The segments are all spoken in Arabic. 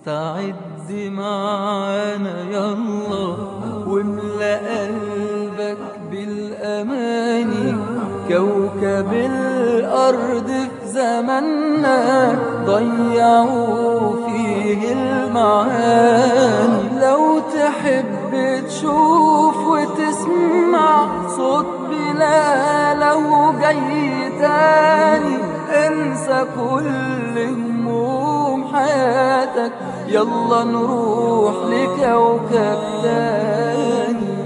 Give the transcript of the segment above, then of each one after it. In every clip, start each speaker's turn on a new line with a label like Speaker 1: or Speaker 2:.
Speaker 1: استعد معانا يلا واملا قلبك بالاماني كوكب الارض في زماننا ضيعوا فيه المعاني لو تحب تشوف وتسمع صوت بلاله جاي تاني انسى كل هموم حياتك يلا نروح لكوكب تاني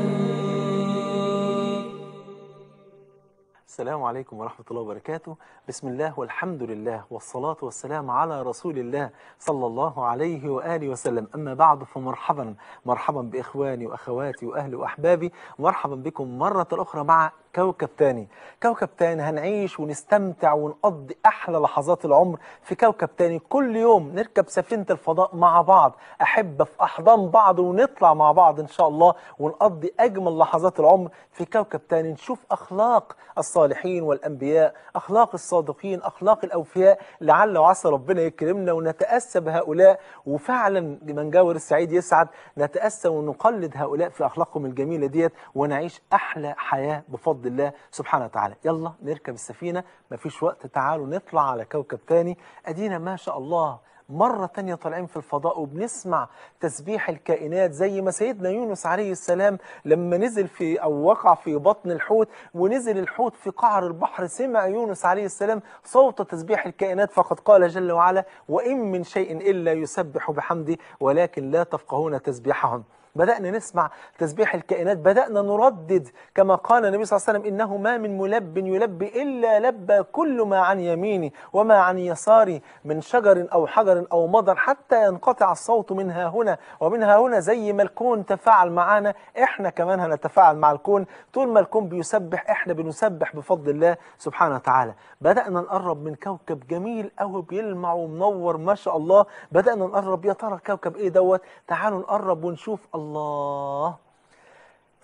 Speaker 1: السلام عليكم ورحمة الله وبركاته بسم الله والحمد لله والصلاة والسلام على رسول الله صلى الله عليه وآله وسلم أما بعد فمرحبا مرحبا بإخواني وأخواتي وأهلي وأحبابي مرحبا بكم مرة أخرى مع كوكب تاني كوكب تاني هنعيش ونستمتع ونقضي أحلى لحظات العمر في كوكب تاني كل يوم نركب سفينة الفضاء مع بعض أحبة في أحضان بعض ونطلع مع بعض إن شاء الله ونقضي أجمل لحظات العمر في كوكب تاني نشوف أخلاق الصالحين والأنبياء أخلاق الصادقين أخلاق الأوفياء لعل وعسى ربنا يكرمنا ونتأسى بهؤلاء وفعلا جاور السعيد يسعد نتأسى ونقلد هؤلاء في أخلاقهم الجميلة ديت ونعيش أحلى حياة بفضل بفضل الله سبحانه وتعالى يلا نركب السفينة مفيش وقت تعالوا نطلع على كوكب تاني أدينا ما شاء الله مرة تانية طالعين في الفضاء وبنسمع تسبيح الكائنات زي ما سيدنا يونس عليه السلام لما نزل في أو وقع في بطن الحوت ونزل الحوت في قعر البحر سمع يونس عليه السلام صوت تسبيح الكائنات فقد قال جل وعلا وإن من شيء إلا يسبح بحمده ولكن لا تفقهون تسبيحهم بدأنا نسمع تسبيح الكائنات بدأنا نردد كما قال النبي صلى الله عليه وسلم إنه ما من ملب يلبي إلا لبى كل ما عن يميني وما عن يساري من شجر أو حجر أو مضر حتى ينقطع الصوت منها هنا ومنها هنا زي ما الكون تفاعل معانا إحنا كمان هنتفاعل مع الكون طول ما الكون بيسبح إحنا بنسبح بفضل الله سبحانه وتعالى بدأنا نقرب من كوكب جميل قوي بيلمع ومنور ما شاء الله بدأنا نقرب يا ترى كوكب إيه دوت تعالوا نقرب ونشوف الله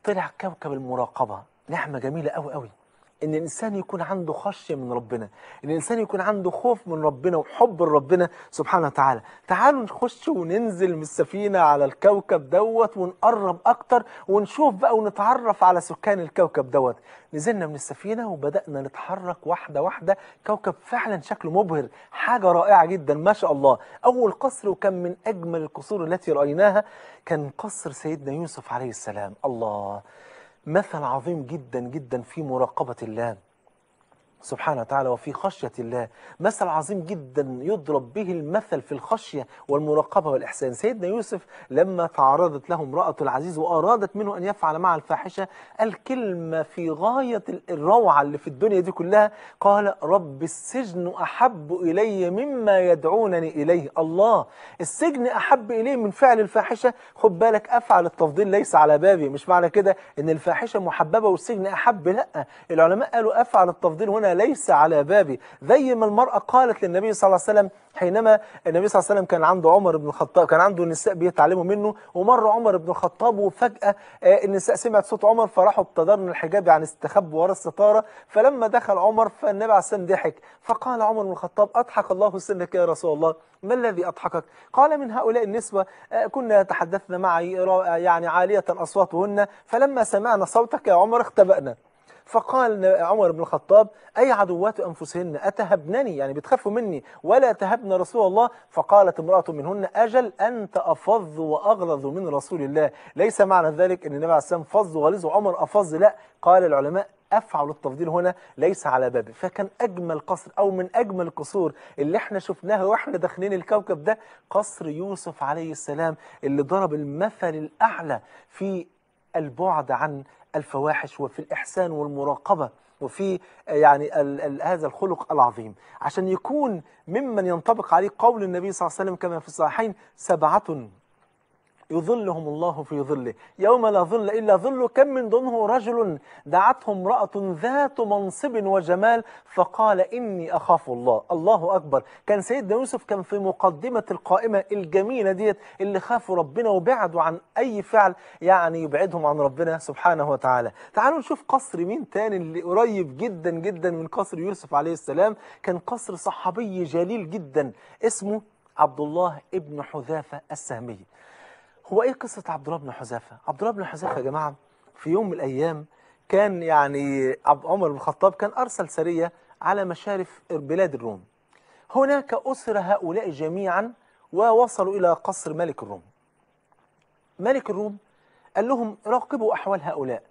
Speaker 1: طلع كوكب المراقبة نعمة جميلة قوي قوي ان الانسان يكون عنده خشيه من ربنا ان الانسان يكون عنده خوف من ربنا وحب لربنا سبحانه وتعالى تعالوا نخش وننزل من السفينه على الكوكب دوت ونقرب اكتر ونشوف بقى ونتعرف على سكان الكوكب دوت نزلنا من السفينه وبدانا نتحرك واحده واحده كوكب فعلا شكله مبهر حاجه رائعه جدا ما شاء الله اول قصر وكان من اجمل القصور التي رايناها كان قصر سيدنا يوسف عليه السلام الله مثل عظيم جدا جدا في مراقبة الله سبحانه وتعالى وفي خشية الله مثل عظيم جدا يضرب به المثل في الخشية والمراقبة والإحسان سيدنا يوسف لما تعرضت له امرأة العزيز وأرادت منه أن يفعل مع الفاحشة الكلمة في غاية الروعة اللي في الدنيا دي كلها قال رب السجن أحب إلي مما يدعونني إليه الله السجن أحب إليه من فعل الفاحشة خد بالك أفعل التفضيل ليس على بابي مش معنى كده أن الفاحشة محببة والسجن أحب لا العلماء قالوا أفعل التفضيل هنا ليس على بابي زي ما المرأة قالت للنبي صلى الله عليه وسلم حينما النبي صلى الله عليه وسلم كان عنده عمر بن الخطاب كان عنده النساء بيتعلموا منه ومر عمر بن الخطاب وفجأة آه، النساء سمعت صوت عمر فراحوا ابتدرن الحجاب يعني استخبوا ورا الستارة فلما دخل عمر فالنبي عليه الصلاة ضحك فقال عمر بن الخطاب أضحك الله سنك يا رسول الله ما الذي أضحكك قال من هؤلاء النسوة آه، كنا تحدثنا معي يعني عالية أصواتهن فلما سمعنا صوتك يا عمر اختبأنا فقال عمر بن الخطاب أي عدوات أنفسهن أتهبنني يعني بتخافوا مني ولا تهبن رسول الله فقالت امرأة منهن أجل أنت أفظ وأغلظ من رسول الله ليس معنى ذلك أن النبي عليه السلام فظ وغلظ وعمر أفظ لا قال العلماء أفعل التفضيل هنا ليس على بابه فكان أجمل قصر أو من أجمل القصور اللي احنا شفناها واحنا داخلين الكوكب ده قصر يوسف عليه السلام اللي ضرب المثل الأعلى في البعد عن الفواحش وفي الإحسان والمراقبة وفي آه، يعني الـ الـ هذا الخلق العظيم عشان يكون ممن ينطبق عليه قول النبي صلى الله عليه وسلم كما في الصحيحين سبعة يظلهم الله في ظله يوم لا ظل إلا ظله كم من دونه رجل دعته امرأة ذات منصب وجمال فقال إني أخاف الله الله أكبر كان سيدنا يوسف كان في مقدمة القائمة الجميلة ديت اللي خافوا ربنا وبعدوا عن أي فعل يعني يبعدهم عن ربنا سبحانه وتعالى تعالوا نشوف قصر مين تاني اللي قريب جدا جدا من قصر يوسف عليه السلام كان قصر صحابي جليل جدا اسمه عبد الله ابن حذافة السهمي هو ايه قصه عبد الله بن حذافه عبد الله بن حذافه يا جماعه في يوم من الايام كان يعني عبد عمر بن الخطاب كان ارسل سريه على مشارف بلاد الروم هناك اسر هؤلاء جميعا ووصلوا الى قصر ملك الروم ملك الروم قال لهم راقبوا احوال هؤلاء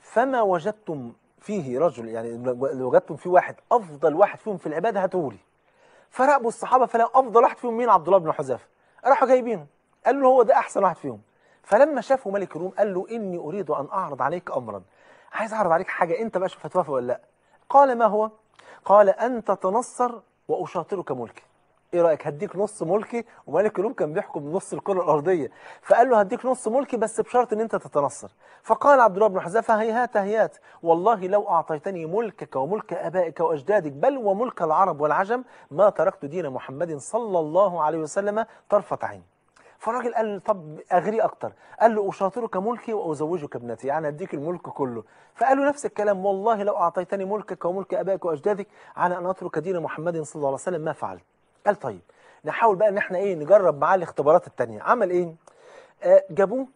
Speaker 1: فما وجدتم فيه رجل يعني لو وجدتم فيه واحد افضل واحد فيهم في العباده هاتوه لي فراقبوا الصحابه فلا افضل واحد فيهم مين عبد الله بن حذافه راحوا جايبينه قال له هو ده أحسن واحد فيهم فلما شافه ملك الروم قال له إني أريد أن أعرض عليك أمرا عايز أعرض عليك حاجة أنت بقى شوف هتوافق ولا لأ قال ما هو قال أن تتنصر وأشاطرك ملكي ايه رايك هديك نص ملكي وملك الروم كان بيحكم نص الكره الارضيه فقال له هديك نص ملكي بس بشرط ان انت تتنصر فقال عبد الله بن حذافه هيهات هيهات والله لو اعطيتني ملكك وملك ابائك واجدادك بل وملك العرب والعجم ما تركت دين محمد صلى الله عليه وسلم طرفه عين فالراجل قال طب اغري اكتر قال له اشاطرك ملكي وازوجك ابنتي يعني اديك الملك كله فقال له نفس الكلام والله لو اعطيتني ملكك وملك ابائك واجدادك على ان اترك دين محمد صلى الله عليه وسلم ما فعلت قال طيب نحاول بقى ان احنا ايه نجرب معاه الاختبارات الثانيه عمل ايه آه جابوه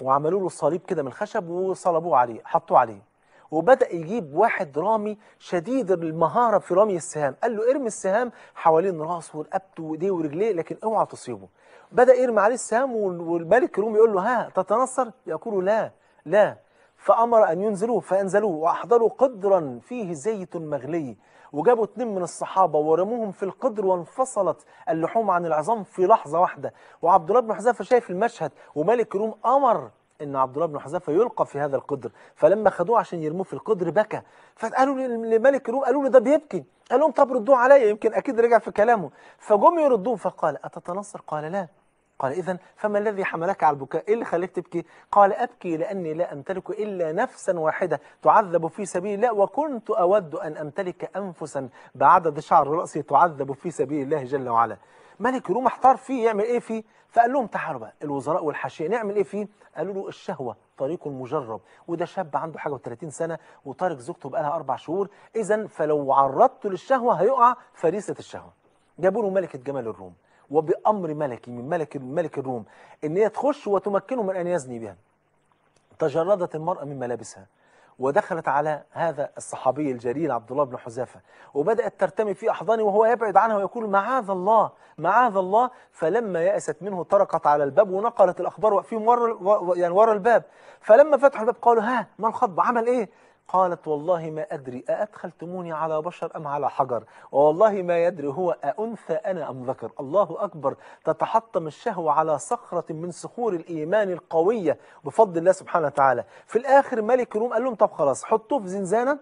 Speaker 1: وعملوا له صليب كده من الخشب وصلبوه عليه حطوه عليه وبدأ يجيب واحد رامي شديد المهارة في رمي السهام قال له ارمي السهام حوالين راسه ورقبته وايديه ورجليه لكن اوعى تصيبه بدأ يرمي عليه السهام والملك الرومي يقول له ها تتنصر يقول لا لا فأمر أن ينزلوه فأنزلوه وأحضروا قدرا فيه زيت مغلي وجابوا اتنين من الصحابة ورموهم في القدر وانفصلت اللحوم عن العظام في لحظة واحدة وعبد الله بن حذافة شايف المشهد وملك روم أمر ان عبد الله بن حذافه يلقى في هذا القدر فلما خدوه عشان يرموه في القدر بكى فقالوا لملك الروم قالوا له ده بيبكي قال لهم طب ردوه عليا يمكن اكيد رجع في كلامه فجم يردوه فقال اتتنصر قال لا قال إذا فما الذي حملك على البكاء إيه اللي خليك تبكي قال أبكي لأني لا أمتلك إلا نفسا واحدة تعذب في سبيل الله وكنت أود أن أمتلك أنفسا بعدد شعر رأسي تعذب في سبيل الله جل وعلا ملك روم احتار فيه يعمل ايه فيه فقال لهم تعالوا بقى الوزراء والحاشيه نعمل ايه فيه قالوا له الشهوه طريق مجرب وده شاب عنده حاجه و30 سنه وطارق زوجته بقى لها اربع شهور اذا فلو عرضته للشهوه هيقع فريسه الشهوه جابوا له ملكه جمال الروم وبأمر ملكي من ملك ملك الروم إن هي تخش وتمكنه من أن يزني بها تجردت المرأة من ملابسها ودخلت على هذا الصحابي الجليل عبد الله بن حذافه وبدأت ترتمي في أحضانه وهو يبعد عنها ويقول معاذ الله معاذ الله فلما يأست منه طرقت على الباب ونقلت الأخبار واقفين ورا, يعني ورا الباب فلما فتحوا الباب قالوا ها ما الخطب عمل إيه قالت والله ما أدري أأدخلتموني على بشر أم على حجر والله ما يدري هو أأنثى أنا أم ذكر الله أكبر تتحطم الشهوة على صخرة من صخور الإيمان القوية بفضل الله سبحانه وتعالى في الآخر ملك روم قال لهم طب خلاص حطوه في زنزانة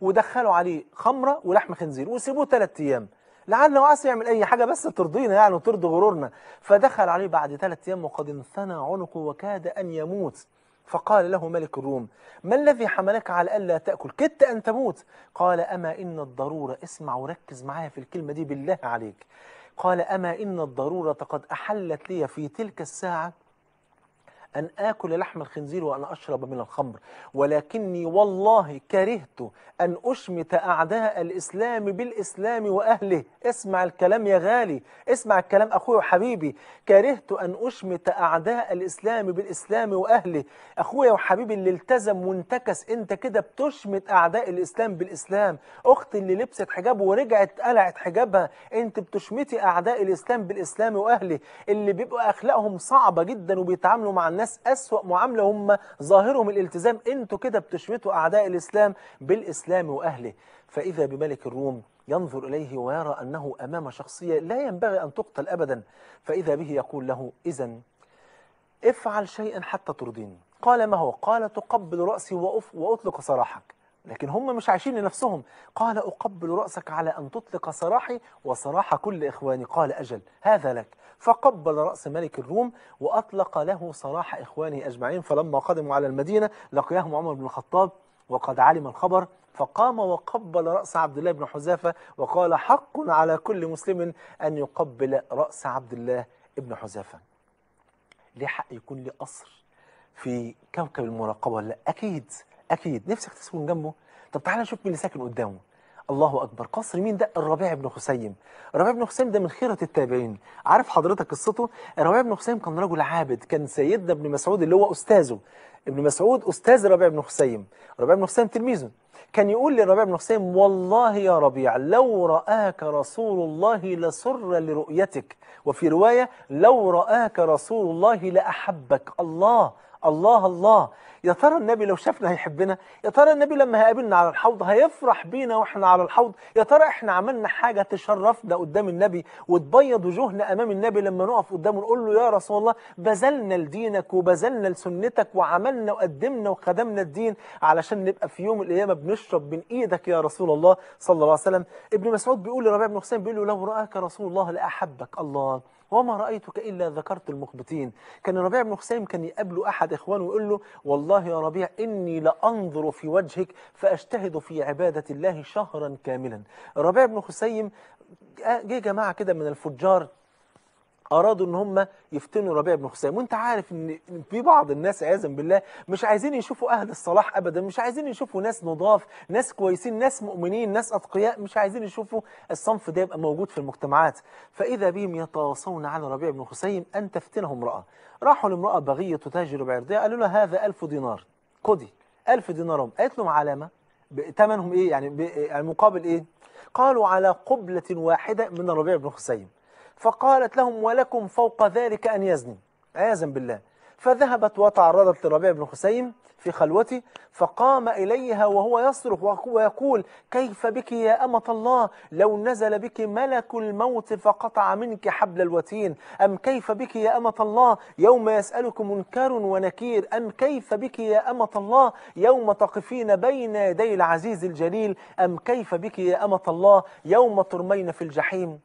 Speaker 1: ودخلوا عليه خمرة ولحم خنزير وسيبوه ثلاثة أيام لعل وعسى يعمل أي حاجة بس ترضينا يعني وترضي غرورنا فدخل عليه بعد ثلاثة أيام وقد انثنى عنقه وكاد أن يموت فقال له ملك الروم ما الذي حملك على ألا تأكل كدت أن تموت قال أما إن الضرورة اسمع وركز معايا في الكلمة دي بالله عليك قال أما إن الضرورة قد أحلت لي في تلك الساعة أن آكل لحم الخنزير وأن أشرب من الخمر ولكني والله كرهت أن أشمت أعداء الإسلام بالإسلام وأهله اسمع الكلام يا غالي اسمع الكلام أخوي وحبيبي كرهت أن أشمت أعداء الإسلام بالإسلام وأهله أخويا وحبيبي اللي التزم وانتكس أنت كده بتشمت أعداء الإسلام بالإسلام أختي اللي لبست حجاب ورجعت قلعت حجابها أنت بتشمتي أعداء الإسلام بالإسلام وأهله اللي بيبقوا أخلاقهم صعبة جدا وبيتعاملوا مع الناس الناس أسوأ معاملة هم ظاهرهم الالتزام انتوا كده بتشمتوا أعداء الإسلام بالإسلام وأهله فإذا بملك الروم ينظر إليه ويرى أنه أمام شخصية لا ينبغي أن تقتل أبدا فإذا به يقول له إذا افعل شيئا حتى ترضيني قال ما هو قال تقبل رأسي وأف وأطلق سراحك لكن هم مش عايشين لنفسهم قال أقبل رأسك على أن تطلق سراحي وسراح كل إخواني قال أجل هذا لك فقبل رأس ملك الروم وأطلق له سراح إخوانه أجمعين فلما قدموا على المدينة لقيهم عمر بن الخطاب وقد علم الخبر فقام وقبل رأس عبد الله بن حذافة وقال حق على كل مسلم أن يقبل رأس عبد الله بن حذافة ليه حق يكون ليه قصر في كوكب المراقبة لا أكيد أكيد نفسك تسكن جنبه طب تعالى نشوف مين اللي ساكن قدامه الله أكبر قصر مين ده الربيع بن خسيم الربيع بن خسيم ده من خيرة التابعين عارف حضرتك قصته الربيع بن خسيم كان رجل عابد كان سيدنا ابن مسعود اللي هو أستاذه ابن مسعود أستاذ الربيع بن خسيم الربيع بن خسيم تلميذه كان يقول للربيع بن خسيم والله يا ربيع لو رآك رسول الله لسر لرؤيتك وفي رواية لو رآك رسول الله لأحبك الله الله الله يا ترى النبي لو شافنا هيحبنا يا ترى النبي لما هيقابلنا على الحوض هيفرح بينا واحنا على الحوض يا ترى احنا عملنا حاجة تشرفنا قدام النبي وتبيض وجوهنا امام النبي لما نقف قدامه نقول له يا رسول الله بذلنا لدينك وبذلنا لسنتك وعملنا وقدمنا وخدمنا الدين علشان نبقى في يوم القيامة بنشرب من ايدك يا رسول الله صلى الله عليه وسلم ابن مسعود بيقول لربيع بن حسين بيقول له لو رآك رسول الله لأحبك الله وما رأيتك إلا ذكرت المخبتين كان ربيع بن حسين كان يقابله أحد إخوانه ويقول له والله يا ربيع إني لأنظر في وجهك فأجتهد في عبادة الله شهرا كاملا ربيع بن حسين جه جماعة كده من الفجار ارادوا ان هم يفتنوا ربيع بن حسام وانت عارف ان في بعض الناس عياذا بالله مش عايزين يشوفوا اهل الصلاح ابدا مش عايزين يشوفوا ناس نضاف ناس كويسين ناس مؤمنين ناس اتقياء مش عايزين يشوفوا الصنف ده يبقى موجود في المجتمعات فاذا بهم يتواصون على ربيع بن حسين ان تفتنه امراه راحوا لامراه بغيه تتاجر بعرضها قالوا لها هذا ألف دينار خدي ألف دينار قالت لهم علامه ثمنهم ايه يعني مقابل ايه قالوا على قبله واحده من ربيع بن حسين فقالت لهم ولكم فوق ذلك أن يزني عياذا بالله فذهبت وتعرضت لربيع بن خسيم في خلوته فقام إليها وهو يصرخ ويقول كيف بك يا أمة الله لو نزل بك ملك الموت فقطع منك حبل الوتين أم كيف بك يا أمة الله يوم يسألك منكر ونكير أم كيف بك يا أمة الله يوم تقفين بين يدي العزيز الجليل أم كيف بك يا أمة الله يوم ترمين في الجحيم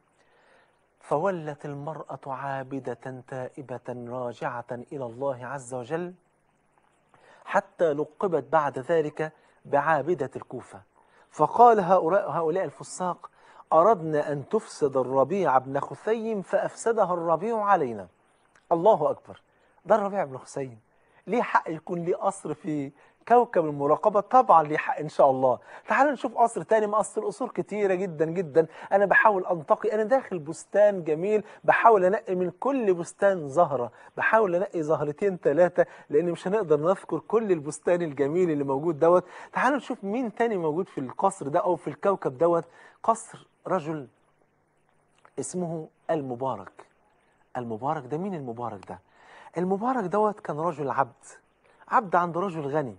Speaker 1: فولت المرأة عابدة تائبة راجعة إلى الله عز وجل حتى لقبت بعد ذلك بعابدة الكوفة فقال هؤلاء, هؤلاء الفساق أردنا أن تفسد الربيع بن خثيم فأفسدها الربيع علينا الله أكبر ده الربيع بن خثيم ليه حق يكون ليه قصر في كوكب المراقبة طبعا ليه حق إن شاء الله تعالوا نشوف قصر تاني مقصر قصور كتيرة جدا جدا أنا بحاول أنتقي أنا داخل بستان جميل بحاول أنقي من كل بستان زهرة بحاول أنقي زهرتين ثلاثة لأن مش هنقدر نذكر كل البستان الجميل اللي موجود دوت تعالوا نشوف مين تاني موجود في القصر ده أو في الكوكب دوت قصر رجل اسمه المبارك المبارك ده مين المبارك ده المبارك دوت كان رجل عبد عبد عند رجل غني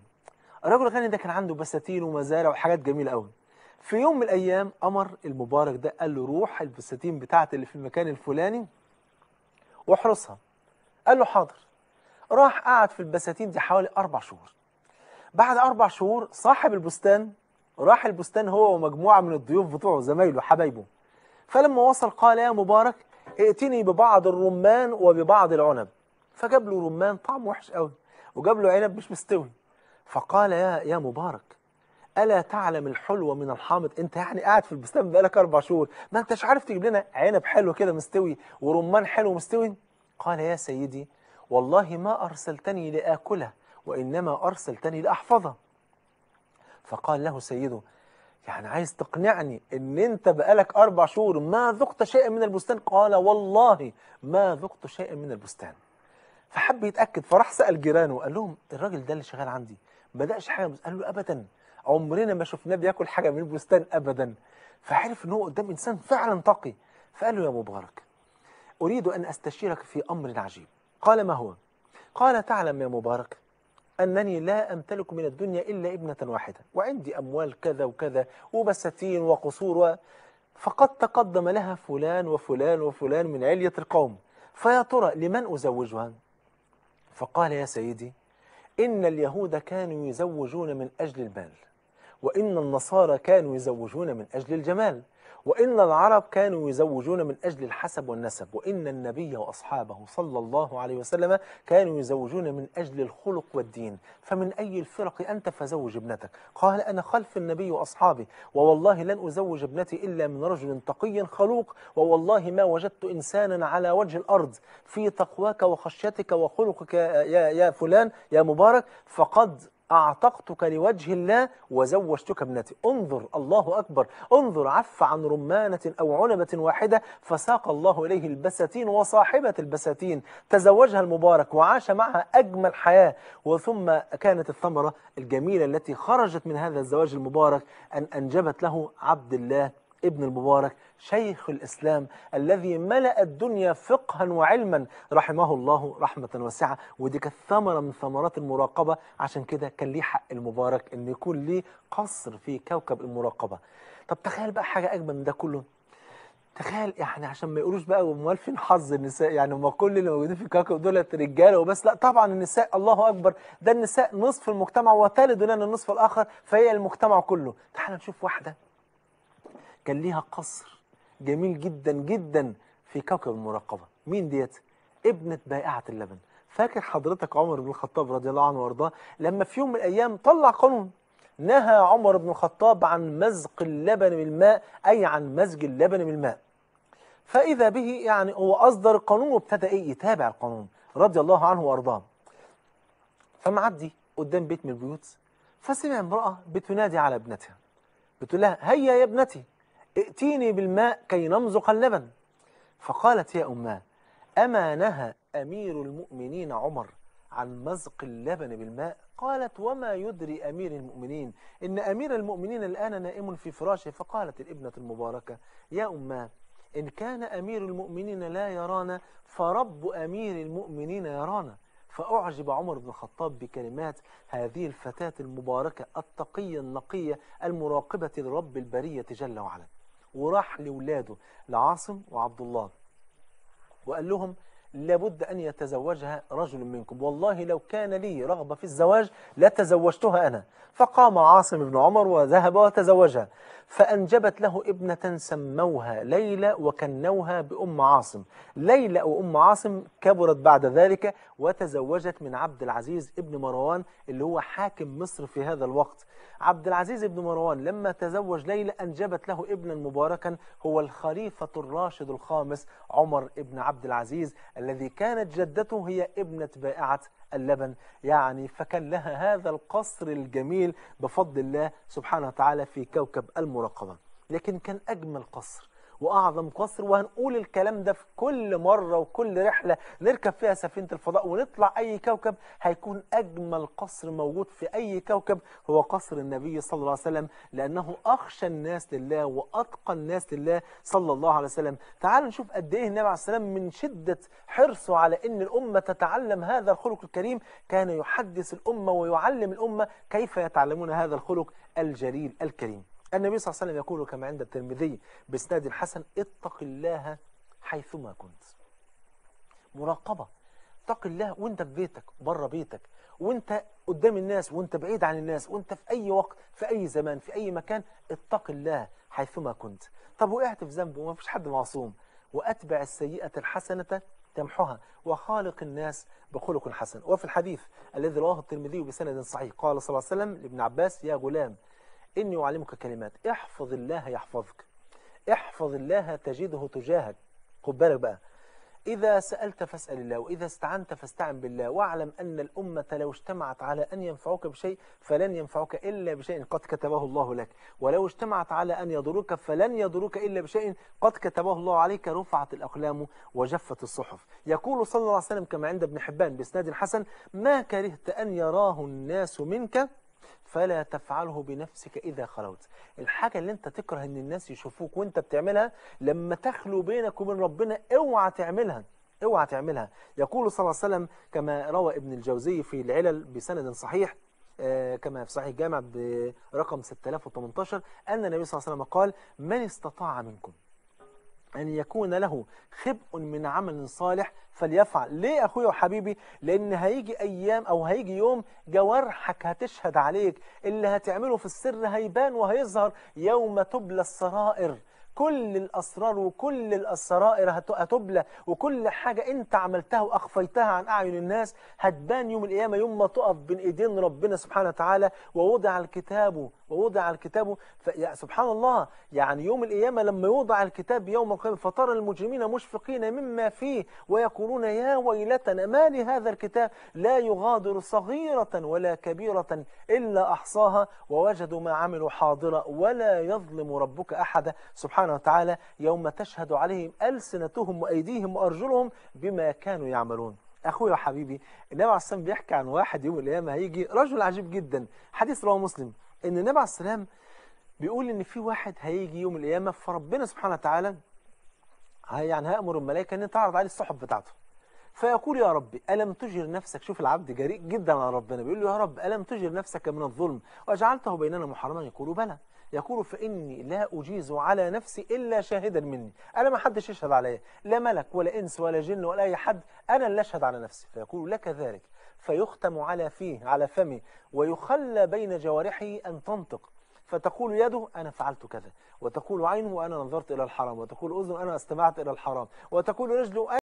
Speaker 1: الرجل الغني ده كان عنده بساتين ومزارع وحاجات جميله قوي في يوم من الايام امر المبارك ده قال له روح البساتين بتاعتي اللي في المكان الفلاني واحرسها قال له حاضر راح قعد في البساتين دي حوالي اربع شهور بعد اربع شهور صاحب البستان راح البستان هو ومجموعه من الضيوف بتوعه زمايله حبايبه فلما وصل قال يا مبارك ائتني ببعض الرمان وببعض العنب فجاب له رمان طعم وحش قوي وجاب له عنب مش مستوي فقال يا يا مبارك ألا تعلم الحلو من الحامض أنت يعني قاعد في البستان بقالك أربع شهور ما أنتش عارف تجيب لنا عنب حلو كده مستوي ورمان حلو مستوي قال يا سيدي والله ما أرسلتني لآكله وإنما أرسلتني لأحفظه فقال له سيده يعني عايز تقنعني ان انت بقالك اربع شهور ما ذقت شيئا من البستان قال والله ما ذقت شيئا من البستان فحب يتاكد فراح سال جيرانه قال لهم الراجل ده اللي شغال عندي بدأش حاجة قال له أبدا عمرنا ما شفناه بياكل حاجة من البستان أبدا فعرف ان هو قدام إنسان فعلا تقي فقال له يا مبارك أريد أن أستشيرك في أمر عجيب قال ما هو؟ قال تعلم يا مبارك أنني لا أمتلك من الدنيا إلا ابنة واحدة وعندي أموال كذا وكذا وبساتين وقصور و... فقد تقدم لها فلان وفلان وفلان من علية القوم فيا ترى لمن أزوجها؟ فقال يا سيدي إن اليهود كانوا يزوجون من أجل المال وإن النصارى كانوا يزوجون من أجل الجمال وإن العرب كانوا يزوجون من أجل الحسب والنسب وإن النبي وأصحابه صلى الله عليه وسلم كانوا يزوجون من أجل الخلق والدين فمن أي الفرق أنت فزوج ابنتك قال أنا خلف النبي وأصحابي ووالله لن أزوج ابنتي إلا من رجل تقي خلوق ووالله ما وجدت إنسانا على وجه الأرض في تقواك وخشيتك وخلقك يا, يا فلان يا مبارك فقد أعتقتك لوجه الله وزوجتك ابنتي انظر الله أكبر انظر عف عن رمانة أو عنبة واحدة فساق الله إليه البساتين وصاحبة البساتين تزوجها المبارك وعاش معها أجمل حياة وثم كانت الثمرة الجميلة التي خرجت من هذا الزواج المبارك أن أنجبت له عبد الله ابن المبارك شيخ الإسلام الذي ملأ الدنيا فقها وعلما رحمه الله رحمة واسعة ودي كانت ثمرة من ثمرات المراقبة عشان كده كان ليه حق المبارك إن يكون ليه قصر في كوكب المراقبة طب تخيل بقى حاجة أجمل من ده كله تخيل يعني عشان ما يقولوش بقى فين حظ النساء يعني ما كل اللي موجودين في الكوكب دولت رجاله وبس لا طبعا النساء الله اكبر ده النساء نصف المجتمع وتلد لنا النصف الاخر فهي المجتمع كله تعال نشوف واحده كان ليها قصر جميل جدا جدا في كوكب المراقبة مين ديت؟ ابنة بائعة اللبن فاكر حضرتك عمر بن الخطاب رضي الله عنه وارضاه لما في يوم من الأيام طلع قانون نهى عمر بن الخطاب عن مزق اللبن من الماء أي عن مزج اللبن من الماء فإذا به يعني هو أصدر القانون وابتدى إيه يتابع القانون رضي الله عنه وأرضاه فمعدي قدام بيت من البيوت فسمع امرأة بتنادي على ابنتها بتقول لها هيا يا ابنتي ائتيني بالماء كي نمزق اللبن فقالت يا أماه أما نهى أمير المؤمنين عمر عن مزق اللبن بالماء قالت وما يدري أمير المؤمنين إن أمير المؤمنين الآن نائم في فراشه فقالت الابنة المباركة يا أماه إن كان أمير المؤمنين لا يرانا فرب أمير المؤمنين يرانا فأعجب عمر بن الخطاب بكلمات هذه الفتاة المباركة التقية النقية المراقبة لرب البرية جل وعلا وراح لولاده لعاصم وعبد الله وقال لهم لابد أن يتزوجها رجل منكم والله لو كان لي رغبة في الزواج لتزوجتها أنا فقام عاصم بن عمر وذهب وتزوجها فأنجبت له ابنة سموها ليلى وكنوها بأم عاصم ليلى وأم عاصم كبرت بعد ذلك وتزوجت من عبد العزيز ابن مروان اللي هو حاكم مصر في هذا الوقت عبد العزيز ابن مروان لما تزوج ليلى أنجبت له ابنا مباركا هو الخليفة الراشد الخامس عمر ابن عبد العزيز الذي كانت جدته هي ابنة بائعة اللبن يعني فكان لها هذا القصر الجميل بفضل الله سبحانه وتعالى في كوكب المراقبة لكن كان أجمل قصر وأعظم قصر وهنقول الكلام ده في كل مرة وكل رحلة نركب فيها سفينة الفضاء ونطلع أي كوكب هيكون أجمل قصر موجود في أي كوكب هو قصر النبي صلى الله عليه وسلم لأنه أخشى الناس لله وأتقى الناس لله صلى الله عليه وسلم تعالوا نشوف قد إيه النبي عليه السلام من شدة حرصه على أن الأمة تتعلم هذا الخلق الكريم كان يحدث الأمة ويعلم الأمة كيف يتعلمون هذا الخلق الجليل الكريم النبي صلى الله عليه وسلم يقول كما عند الترمذي باسناد حسن اتق الله حيثما كنت مراقبة اتق الله وانت في بيتك بره بيتك وانت قدام الناس وانت بعيد عن الناس وانت في اي وقت في اي زمان في اي مكان اتق الله حيثما كنت طب وقعت في ذنب وما فيش حد معصوم واتبع السيئة الحسنة تمحها وخالق الناس بخلق حسن وفي الحديث الذي رواه الترمذي بسند صحيح قال صلى الله عليه وسلم لابن عباس يا غلام إني أعلمك كلمات احفظ الله يحفظك احفظ الله تجده تجاهك خد بالك بقى إذا سألت فاسأل الله وإذا استعنت فاستعن بالله واعلم أن الأمة لو اجتمعت على أن ينفعوك بشيء فلن ينفعوك إلا بشيء قد كتبه الله لك ولو اجتمعت على أن يضروك فلن يضروك إلا بشيء قد كتبه الله عليك رفعت الأقلام وجفت الصحف يقول صلى الله عليه وسلم كما عند ابن حبان بإسناد حسن ما كرهت أن يراه الناس منك فلا تفعله بنفسك إذا خلوت الحاجة اللي انت تكره ان الناس يشوفوك وانت بتعملها لما تخلو بينك وبين ربنا اوعى تعملها اوعى تعملها يقول صلى الله عليه وسلم كما روى ابن الجوزي في العلل بسند صحيح آه، كما في صحيح الجامع برقم 6018 أن النبي صلى الله عليه وسلم قال من استطاع منكم أن يكون له خبء من عمل صالح فليفعل ليه أخوي وحبيبي لأن هيجي أيام أو هيجي يوم جوارحك هتشهد عليك اللي هتعمله في السر هيبان وهيظهر يوم تبلى السرائر كل الأسرار وكل السرائر هتبلى وكل حاجة أنت عملتها وأخفيتها عن أعين الناس هتبان يوم القيامة يوم ما تقف بين إيدين ربنا سبحانه وتعالى ووضع الكتاب ووضع الكتاب ف... يا سبحان الله يعني يوم القيامة لما يوضع الكتاب يوم القيامة فترى المجرمين مشفقين مما فيه ويقولون يا ويلتنا ما لهذا الكتاب لا يغادر صغيرة ولا كبيرة إلا أحصاها ووجدوا ما عملوا حاضرا ولا يظلم ربك أحدا سبحانه وتعالى يوم تشهد عليهم ألسنتهم وأيديهم وأرجلهم بما كانوا يعملون اخويا وحبيبي النبي عليه الصلاه والسلام بيحكي عن واحد يوم القيامه هيجي رجل عجيب جدا حديث رواه مسلم ان النبي عليه السلام بيقول ان في واحد هيجي يوم القيامه فربنا سبحانه وتعالى يعني هيامر الملائكه ان تعرض عليه الصحف بتاعته فيقول يا ربي ألم تجر نفسك شوف العبد جريء جدا على ربنا بيقول له يا رب ألم تجر نفسك من الظلم وجعلته بيننا محرما يقول بلى يقول فإني لا أجيز على نفسي إلا شاهدا مني أنا ما حدش يشهد عليا لا ملك ولا إنس ولا جن ولا أي حد أنا اللي أشهد على نفسي فيقول لك ذلك فيختم على فيه على فمه ويخلى بين جوارحه أن تنطق فتقول يده أنا فعلت كذا وتقول عينه أنا نظرت إلى الحرام وتقول أذن أنا استمعت إلى الحرام وتقول رجله